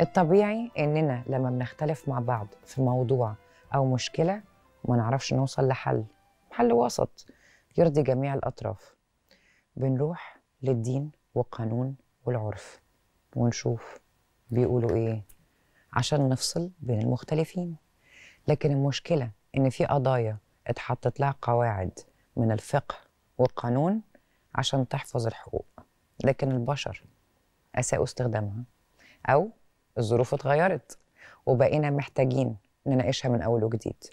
الطبيعي اننا لما بنختلف مع بعض في موضوع او مشكله ما نعرفش نوصل لحل حل وسط يرضي جميع الاطراف بنروح للدين والقانون والعرف ونشوف بيقولوا ايه عشان نفصل بين المختلفين لكن المشكله ان في قضايا اتحطت لها قواعد من الفقه والقانون عشان تحفظ الحقوق لكن البشر اساءوا استخدامها او الظروف اتغيرت وبقينا محتاجين نناقشها من أول وجديد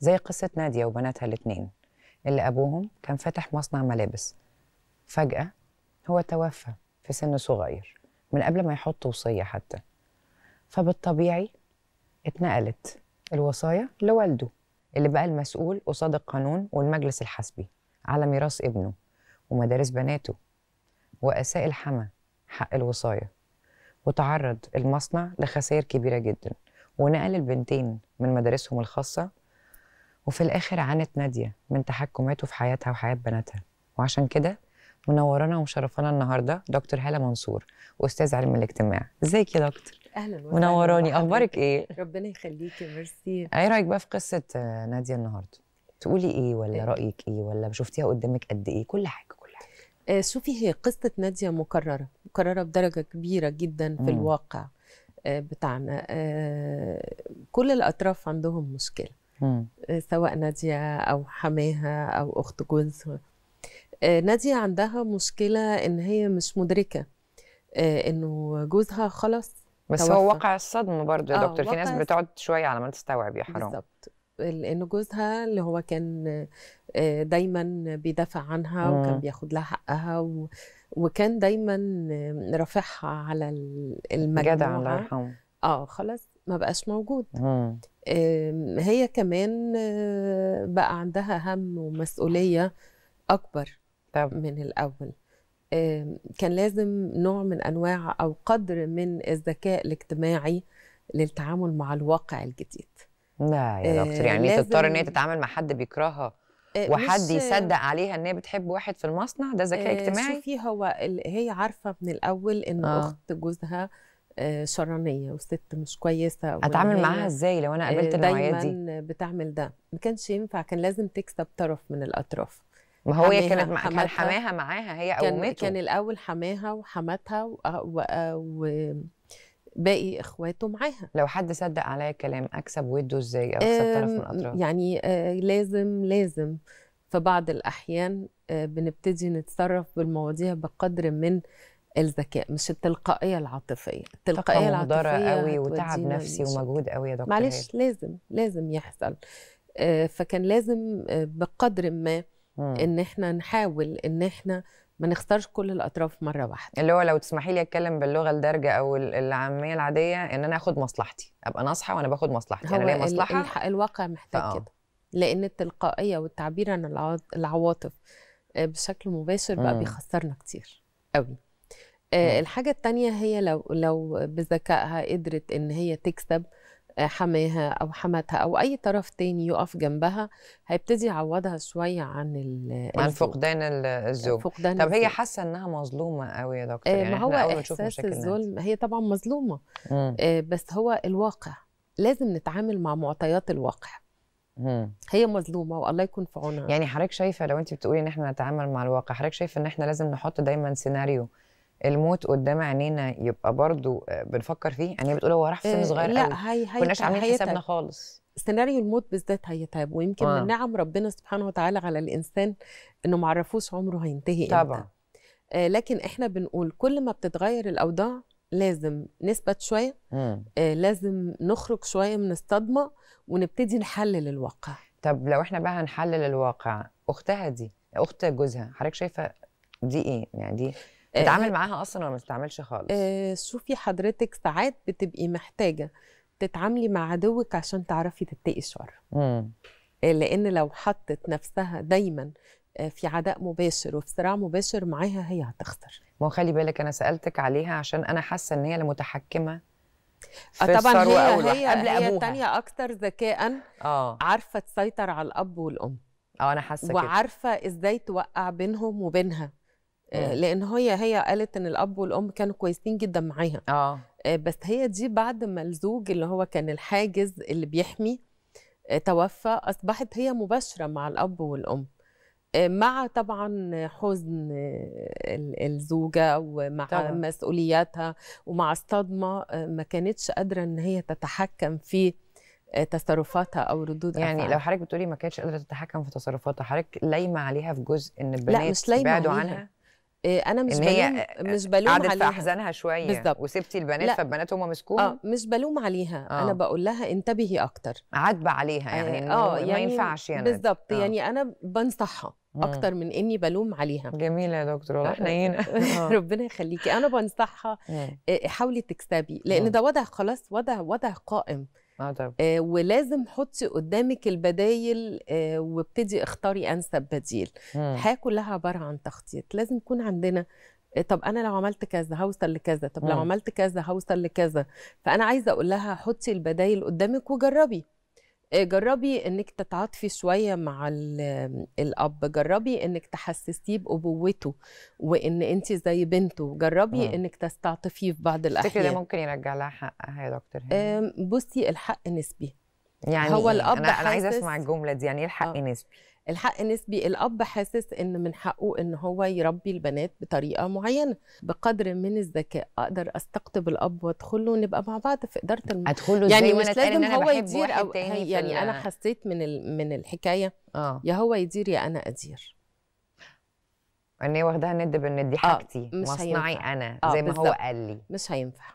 زي قصة نادية وبناتها الاتنين اللي أبوهم كان فاتح مصنع ملابس فجأة هو توفى في سن صغير من قبل ما يحط وصية حتى فبالطبيعي اتنقلت الوصايا لوالده اللي بقى المسؤول قصاد القانون والمجلس الحسبي على ميراث ابنه ومدارس بناته وأساء الحما حق الوصاية وتعرض المصنع لخسائر كبيرة جدا ونقل البنتين من مدارسهم الخاصة وفي الآخر عانت نادية من تحكماته في حياتها وحياة بناتها وعشان كده منورانا ومشرفانا النهارده دكتور هاله منصور استاذ علم الاجتماع ازيك يا دكتور اهلا منوراني اخبارك ايه ربنا يخليكي ميرسي ايه رايك بقى في قصه ناديه النهارده تقولي ايه ولا آه. رايك ايه ولا شفتيها قدامك قد ايه كل حاجه آه، شوفي هي قصة نادية مكررة مكررة بدرجة كبيرة جدا في الواقع آه، بتاعنا آه، كل الأطراف عندهم مشكلة مم. سواء نادية أو حماها أو أخت جوزها نادية عندها مشكلة إن هي مش مدركة إنه جوزها خلاص بس توفى. هو واقع الصدمه برضه يا آه دكتور في ناس بتقعد شويه على ما تستوعب يا حرام بالظبط لان جوزها اللي هو كان آه، دايما بيدافع عنها آه. وكان بياخد لها حقها و... وكان دايما رافعها على المجموعه جدع الله يرحمه اه خلاص ما بقاش موجود مم. آه. هي كمان آه، بقى عندها هم ومسؤوليه اكبر طب. من الاول كان لازم نوع من انواع او قدر من الذكاء الاجتماعي للتعامل مع الواقع الجديد لا يا آه، دكتور يعني ليه تضطر ان هي تتعامل مع حد بيكرهها آه، وحد يصدق عليها ان هي بتحب واحد في المصنع ده ذكاء آه، اجتماعي شوفي هو هي عارفه من الاول ان آه. اخت جوزها شرانيه وست مش كويسه اتعامل معاها ازاي لو انا قابلت النوعيه دي دايما بتعمل ده ما كانش ينفع كان لازم تكسب طرف من الاطراف ما هو هي كانت كان حماها معاها هي او كان, كان الاول حماها وحماتها و... و... و... باقي اخواته معاها لو حد صدق عليا كلام اكسب وده ازاي او اكسب طرف من الاطراف يعني آه، لازم لازم في بعض الاحيان آه، بنبتدي نتصرف بالمواضيع بقدر من الذكاء مش التلقائيه العاطفيه التلقائيه العاطفيه قوي وتعب نفسي ومجهود قوي يا دكتور معلش لازم لازم يحصل آه، فكان لازم بقدر ما ان احنا نحاول ان احنا ما نختارش كل الاطراف مره واحده اللي هو لو تسمحي لي اتكلم باللغه الدارجه او العاميه العاديه ان انا اخد مصلحتي ابقى ناصحه وانا باخد مصلحتي انا يعني ليا مصلحه الواقع محتاج كده لان التلقائيه والتعبير عن العواطف آه، بشكل مباشر بقى بيخسرنا كتير قوي آه، الحاجه الثانيه هي لو لو بذكائها قدرت ان هي تكسب حماها او حماتها او اي طرف تاني يقف جنبها هيبتدي يعوضها شويه عن عن فقدان الزوج فقدان طب هي حاسه انها مظلومه قوي يا دكتور آه، يعني ما هو احساس الظلم هي طبعا مظلومه مم. آه، بس هو الواقع لازم نتعامل مع معطيات الواقع هي مظلومه والله يكون في عونها يعني حضرتك شايفه لو انت بتقولي ان احنا نتعامل مع الواقع حضرتك شايفه ان احنا لازم نحط دايما سيناريو الموت قدام عينينا يبقى برضو آه، بنفكر فيه يعني بتقول هو راح في سن آه، صغير لا هي هي كناش عاملين حسابنا خالص سيناريو الموت بالذات هيتعب ويمكن آه. من نعم ربنا سبحانه وتعالى على الانسان انه ما عرفوش عمره هينتهي طبعا آه لكن احنا بنقول كل ما بتتغير الاوضاع لازم نثبت شويه آه لازم نخرج شويه من الصدمه ونبتدي نحلل الواقع طب لو احنا بقى هنحلل الواقع اختها دي اخت جوزها حضرتك شايفه دي ايه يعني دي آه، بتتعامل آه. معاها اصلا ولا ما بتتعاملش خالص آه شوفي حضرتك ساعات بتبقي محتاجه تتعاملي مع عدوك عشان تعرفي تتقي الشر آه، لان لو حطت نفسها دايما في عداء مباشر وفي صراع مباشر معاها هي هتخسر ما خلي بالك انا سالتك عليها عشان انا حاسه ان هي المتحكمه في طبعا هي أول هي قبل هي الثانيه اكثر ذكاء آه. عارفه تسيطر على الاب والام اه انا حاسه كده وعارفه ازاي توقع بينهم وبينها آه، لان هي هي قالت ان الاب والام كانوا كويسين جدا معاها آه. اه بس هي دي بعد ما الزوج اللي هو كان الحاجز اللي بيحمي آه، توفى اصبحت هي مباشره مع الاب والام مع طبعا حزن الزوجه ومع طبعا. مسؤولياتها ومع الصدمه ما كانتش قادره ان هي تتحكم في تصرفاتها او ردود يعني أفعل. لو حضرتك بتقولي ما كانتش قادره تتحكم في تصرفاتها حضرتك لايمه عليها في جزء ان البنات لا مش بعدوا عنها آه، انا مش إن بلوم آه، مش بلوم قعدت عليها احزانها شويه بالظبط وسبتي البنات لا. فالبنات هم مسكون اه مش بلوم عليها آه. انا بقول لها انتبهي اكتر عاتبه عليها يعني اه, آه، يعني ما ينفعش يعني بالظبط آه. يعني انا بنصحها اكتر من اني بلوم عليها جميله يا دكتور والله حنينه ربنا يخليكي انا بنصحها حاولي تكسبي لان ده وضع خلاص وضع وضع قائم اه طيب. آه ولازم حطي قدامك البدايل آه وابتدي اختاري انسب بديل الحياه كلها عباره عن تخطيط لازم يكون عندنا آه، طب انا لو عملت كذا هوصل لكذا طب لو عملت كذا هوصل لكذا فانا عايزه اقول لها حطي البدايل قدامك وجربي آه، جربي انك تتعاطفي شويه مع الاب جربي انك تحسسيه بابوته وان انت زي بنته جربي مم. انك تستعطفيه في بعض الاحيان تفتكري ده ممكن يرجع لها حقها يا دكتور بصي الحق نسبي يعني هو إيه؟ الاب انا, أنا عايزه اسمع الجمله دي يعني ايه الحق آه. نسبي الحق نسبي الاب حاسس ان من حقه ان هو يربي البنات بطريقه معينه بقدر من الذكاء اقدر استقطب الاب وادخله ونبقى مع بعض في اداره الم... أدخله يعني مش لازم إن هو يدير أو... يعني انا حسيت من ال... من الحكايه آه. يا هو يدير يا انا ادير ان هي واخداها ند بان دي آه، حاجتي آه مش مصنعي هينفع. انا زي ما بالزبط. هو قال لي مش هينفع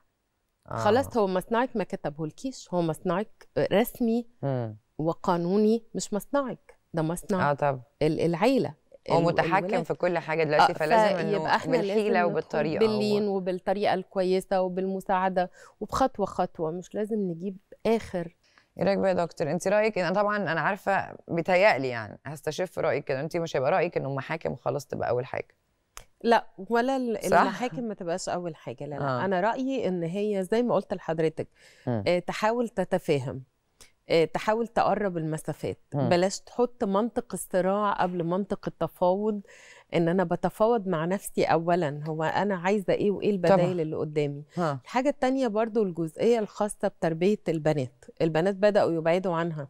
آه. خلاص هو مصنعك ما كتبهولكيش هو مصنعك رسمي م. وقانوني مش مصنعك ده مصنع آه طبعا العيله هو متحكم في كل حاجه دلوقتي آه، فلازم انه احنا بالحيله وبالطريقه باللين هو. وبالطريقه الكويسه وبالمساعده وبخطوه خطوه مش لازم نجيب اخر ايه رايك بقى يا دكتور انت رايك انا طبعا انا عارفه بيتهيألي يعني هستشف رايك كده انت مش هيبقى رايك ان المحاكم خلاص تبقى اول حاجه لا ولا المحاكم ما تبقاش اول حاجه لا آه. انا رايي ان هي زي ما قلت لحضرتك آه تحاول تتفاهم آه، تحاول تقرب المسافات م. بلاش تحط منطق الصراع قبل منطق التفاوض ان انا بتفاوض مع نفسي اولا هو انا عايزه ايه وايه البدائل اللي قدامي ها. الحاجه الثانيه برضو الجزئيه الخاصه بتربيه البنات البنات بداوا يبعدوا عنها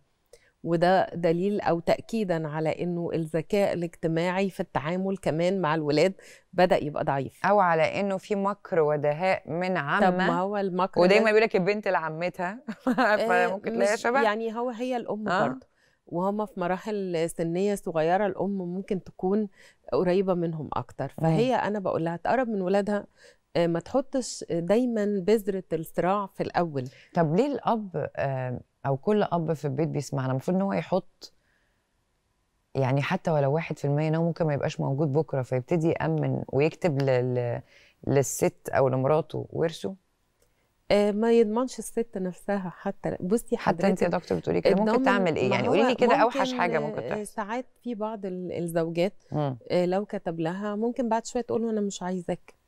وده دليل او تاكيدا على انه الذكاء الاجتماعي في التعامل كمان مع الولاد بدا يبقى ضعيف او على انه في مكر ودهاء من عمه طب ما هو المكر ودايما بيقول لك البنت لعمتها آه، فممكن تلاقيها شبه يعني هو هي الام آه. برضه وهم في مراحل سنية صغيرة الأم ممكن تكون قريبة منهم أكتر فهي أنا بقول لها تقرب من ولادها آه، ما تحطش دايما بذرة الصراع في الأول طب ليه الأب آه، او كل اب في البيت بيسمعنا المفروض ان هو يحط يعني حتى ولو واحد في المية انه ممكن ما يبقاش موجود بكره فيبتدي يامن ويكتب لل... للست او لمراته ورثه آه، ما يضمنش الست نفسها حتى بصي حتى انت يا دكتور بتقولي كده ممكن تعمل ايه يعني قولي لي كده اوحش حاجه ممكن آه، تحصل ساعات في بعض الزوجات مم. آه، لو كتب لها ممكن بعد شويه تقول له انا مش عايزك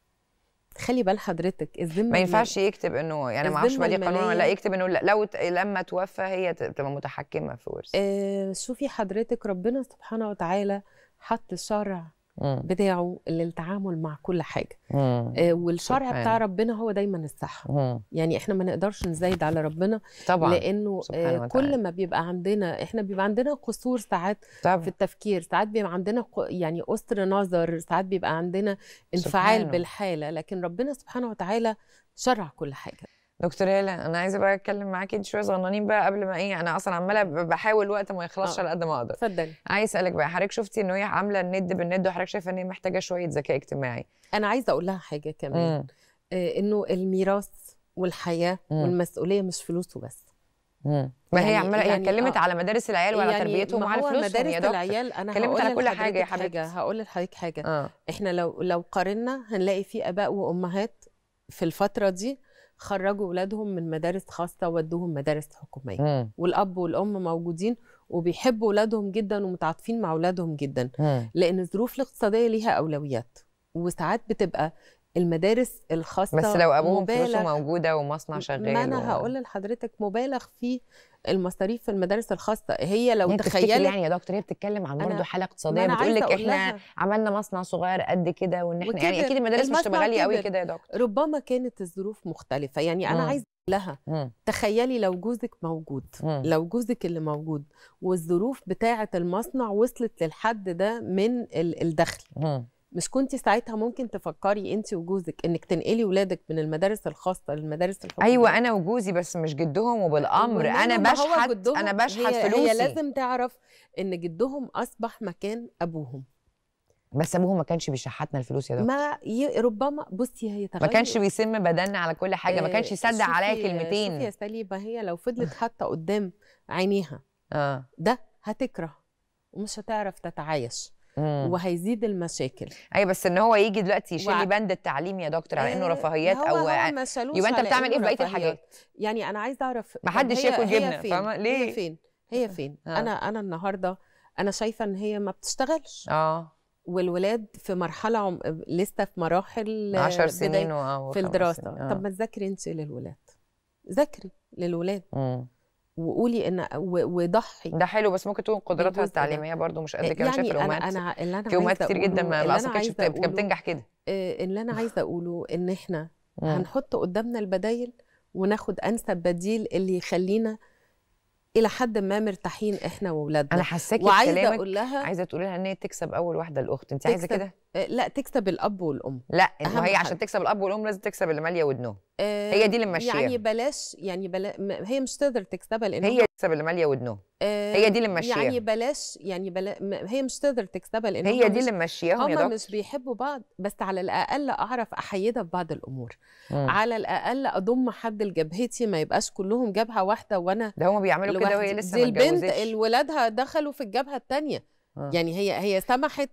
خلي بال حضرتك الذمه ما ينفعش يكتب انه يعني ما اعرفش ليه قانون ولا يكتب انه لو لما توفى هي تبقى متحكمه في ورثه آه شوفي حضرتك ربنا سبحانه وتعالى حط الشرع بتاعه للتعامل مع كل حاجه آه والشرع سبحان. بتاع ربنا هو دايما الصح مم. يعني احنا ما نقدرش نزايد على ربنا طبعا لانه آه كل ما بيبقى عندنا احنا بيبقى عندنا قصور ساعات طبعا. في التفكير ساعات بيبقى عندنا يعني قصر نظر ساعات بيبقى عندنا انفعال سبحانه. بالحاله لكن ربنا سبحانه وتعالى شرع كل حاجه دكتور هلا انا عايزه بقى اتكلم معاكي انت شويه صغننين بقى قبل ما ايه انا اصلا عماله بحاول وقت ما يخلصش آه. على قد ما اقدر اتفضلي عايز اسالك بقى حضرتك شفتي ان هي عامله الند بالند وحضرتك شايفه ان هي محتاجه شويه ذكاء اجتماعي انا عايزه اقول لها حاجه كمان آه انه الميراث والحياه مم. والمسؤوليه مش فلوس وبس ما يعني هي عماله يعني اتكلمت آه. على مدارس العيال وعلى يعني تربيتهم وعلى فلوسهم مدارس يا دكتور العيال انا اتكلمت على كل حاجه يا حبيبتي هقول لحضرتك حاجه آه. احنا لو لو قارنا هنلاقي في اباء وامهات في الفتره دي خرجوا اولادهم من مدارس خاصه ودوهم مدارس حكوميه مم. والاب والام موجودين وبيحبوا اولادهم جدا ومتعاطفين مع اولادهم جدا مم. لان الظروف الاقتصاديه ليها اولويات وساعات بتبقى المدارس الخاصه بس لو ابوهم فلوسه موجوده ومصنع شغال ما انا و... هقول لحضرتك مبالغ في المصاريف في المدارس الخاصه هي لو تخيلت يعني يا دكتور هي بتتكلم عن برضه حاله اقتصاديه بتقول لك احنا عملنا مصنع صغير قد كده وان احنا يعني اكيد المدارس مش تبقى غاليه قوي كده يا دكتور ربما كانت الظروف مختلفه يعني انا عايزه لها مم. تخيلي لو جوزك موجود مم. لو جوزك اللي موجود والظروف بتاعه المصنع وصلت للحد ده من الدخل مم. مش كنت ساعتها ممكن تفكري انت وجوزك انك تنقلي ولادك من المدارس الخاصه للمدارس الحكوميه ايوه انا وجوزي بس مش جدهم وبالامر انا بشحت انا بشحت فلوسي هي لازم تعرف ان جدهم اصبح مكان ابوهم بس ابوهم ما كانش بيشحتنا الفلوس يا دكتور ما ي... ربما بصي هي تغير ما كانش بيسم بدلنا على كل حاجه ما آه، كانش يصدق عليا كلمتين شوفي يا سليبه هي لو فضلت حتى قدام عينيها اه ده هتكره ومش هتعرف تتعايش مم. وهيزيد المشاكل ايوه بس ان هو يجي دلوقتي يشيل و... بند التعليم يا دكتور على انه آه، رفاهيات هو او يبقى انت بتعمل ايه في بقيه الحاجات يعني انا عايزه اعرف ما حدش ياكل جبنه فاهمه ليه هي فين هي فين آه. انا انا النهارده انا شايفه ان هي ما بتشتغلش اه والولاد في مرحله عم... لسه في مراحل 10 سنين في الدراسه سنين. آه. طب ما تذاكري انت للولاد ذاكري للولاد مم. وقولي ان وضحي ده حلو بس ممكن تكون قدراتها التعليميه برضو مش قد كده يعني انا انا انا انا في امهات كتير جدا ما اعتقدش كانت بتنجح كده آه، اللي انا عايزه اقوله ان احنا مم. هنحط قدامنا البدايل وناخد انسب بديل اللي يخلينا الى حد ما مرتاحين احنا واولادنا انا حاساكي وعايزه اقول لها عايزه تقولي لها ان هي تكسب اول واحده الاخت انت عايزه كده آه، لا تكسب الاب والام لا انه هي حاجة. عشان تكسب الاب والام لازم تكسب اللي ماليه ودنهم آه هي دي اللي ماشيه يعني بلاش يعني بلا هي مش تقدر تكسبها لان هي تكسب اللي ماليه ودنهم آه هي دي اللي ماشيه يعني بلاش يعني بلا هي مش تقدر تكسبها لان هي دي اللي ماشيه هم مش بيحبوا بعض بس على الاقل اعرف احيدها في بعض الامور مم. على الاقل اضم حد لجبهتي ما يبقاش كلهم جبهه واحده وانا ده هم بيعملوا كده وهي لسه دي البنت ولادها دخلوا في الجبهه الثانيه يعني هي هي سمحت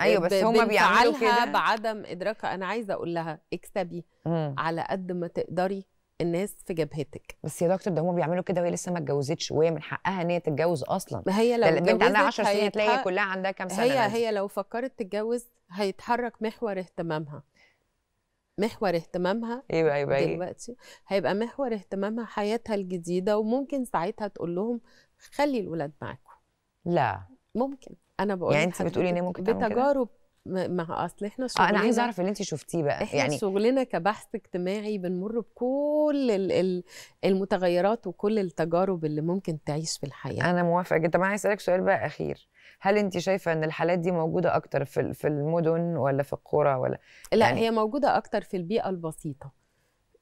ايوه بس هما بيعملوا كده بعدم ادراكها انا عايزه اقول لها اكسبي مم. على قد ما تقدري الناس في جبهتك بس يا دكتور ده هما بيعملوا كده وهي لسه ما اتجوزتش وهي من حقها ان هي تتجوز اصلا ما هي لو البنت عندها 10 سنين تلاقي كلها عندها كام سنه هي لازم. هي لو فكرت تتجوز هيتحرك محور اهتمامها محور اهتمامها أيوة،, ايوه ايوه دلوقتي هيبقى محور اهتمامها حياتها الجديده وممكن ساعتها تقول لهم خلي الولاد معاكم لا ممكن انا بقول يعني انت بتقولي ان ممكن بتجارب ما اصل احنا شغلنا آه، انا عايزه اعرف اللي انت شفتيه بقى احنا يعني شغلنا كبحث اجتماعي بنمر بكل المتغيرات وكل التجارب اللي ممكن تعيش في الحياه انا موافقه جدا طب انا عايز اسالك سؤال بقى اخير هل انت شايفه ان الحالات دي موجوده اكتر في في المدن ولا في القرى ولا لا يعني... هي موجوده اكتر في البيئه البسيطه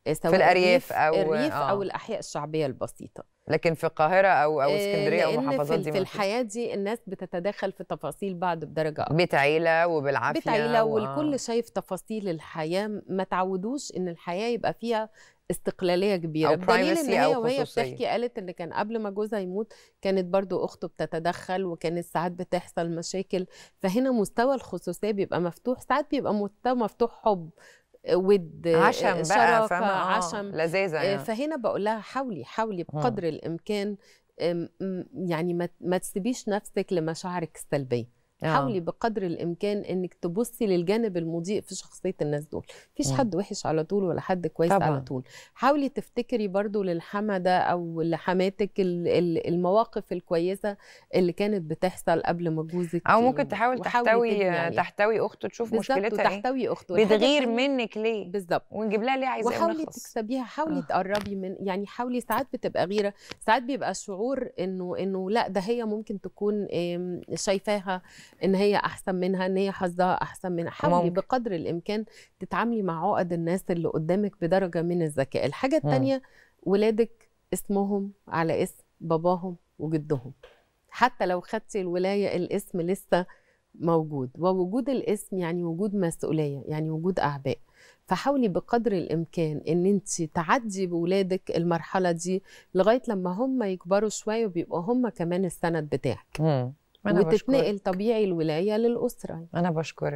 في الارياف او الريف آه. او الاحياء الشعبيه البسيطه لكن في القاهره او او آه، اسكندريه او محافظات دي في الحياه دي الناس بتتدخل في تفاصيل بعض بدرجه اكبر بتعيله وبالعافيه بتعيله والكل آه. شايف تفاصيل الحياه ما تعودوش ان الحياه يبقى فيها استقلاليه كبيره أو دليل ان هي وهي بتحكي قالت ان كان قبل ما جوزها يموت كانت برضو اخته بتتدخل وكانت ساعات بتحصل مشاكل فهنا مستوى الخصوصيه بيبقى مفتوح ساعات بيبقى مستوى مفتوح حب ود عشم بقى آه، عشم لذيذه آه، يعني. فهنا بقول لها حاولي حاولي بقدر الامكان يعني ما تسيبيش نفسك لمشاعرك السلبيه آه. حاولي بقدر الامكان انك تبصي للجانب المضيء في شخصيه الناس دول مفيش حد وحش على طول ولا حد كويس طبعا. على طول حاولي تفتكري برضو للحمده او لحماتك المواقف الكويسه اللي كانت بتحصل قبل ما جوزك او ممكن تحاول تحتوي يعني. تحتوي اخته تشوف مشكلتها إيه. تحتوي اخته بتغير منك ليه بالظبط ونجيب لها ليه عايزه وحاولي تكسبيها حاولي آه. تقربي من يعني حاولي ساعات بتبقى غيره ساعات بيبقى شعور انه انه لا ده هي ممكن تكون شايفاها ان هي احسن منها ان هي حظها احسن منها حاولي بقدر الامكان تتعاملي مع عقد الناس اللي قدامك بدرجه من الذكاء الحاجه الثانيه ولادك اسمهم على اسم باباهم وجدهم حتى لو خدتي الولايه الاسم لسه موجود ووجود الاسم يعني وجود مسؤوليه يعني وجود اعباء فحاولي بقدر الامكان ان انت تعدي بولادك المرحله دي لغايه لما هم يكبروا شويه وبيبقوا هم كمان السند بتاعك وتتنقل طبيعي الولايه للاسره انا بشكرك